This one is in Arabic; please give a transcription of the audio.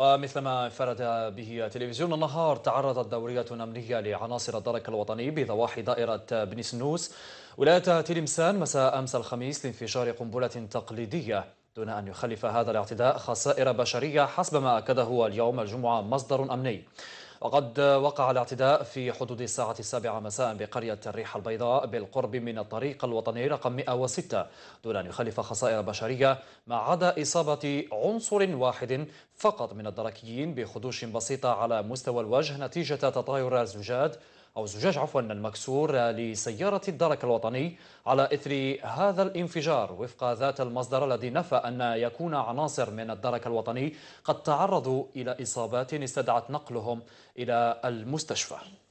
ومثلما انفرد به تلفزيون النهار تعرضت دورية أمنية لعناصر الدرك الوطني بضواحي دائرة بن سنوس ولاية تلمسان مساء أمس الخميس لانفجار قنبلة تقليدية دون أن يخلف هذا الاعتداء خسائر بشرية حسب ما أكده اليوم الجمعة مصدر أمني وقد وقع الاعتداء في حدود الساعة السابعة مساء بقرية الريح البيضاء بالقرب من الطريق الوطني رقم 106 دون أن يخلف خسائر بشرية ما عدا إصابة عنصر واحد فقط من الدركيين بخدوش بسيطة على مستوى الوجه نتيجة تطاير الزجاج أو الزجاج عفوا المكسور لسيارة الدرك الوطني على إثر هذا الانفجار وفق ذات المصدر الذي نفى أن يكون عناصر من الدرك الوطني قد تعرضوا إلى إصابات استدعت نقلهم إلى المستشفى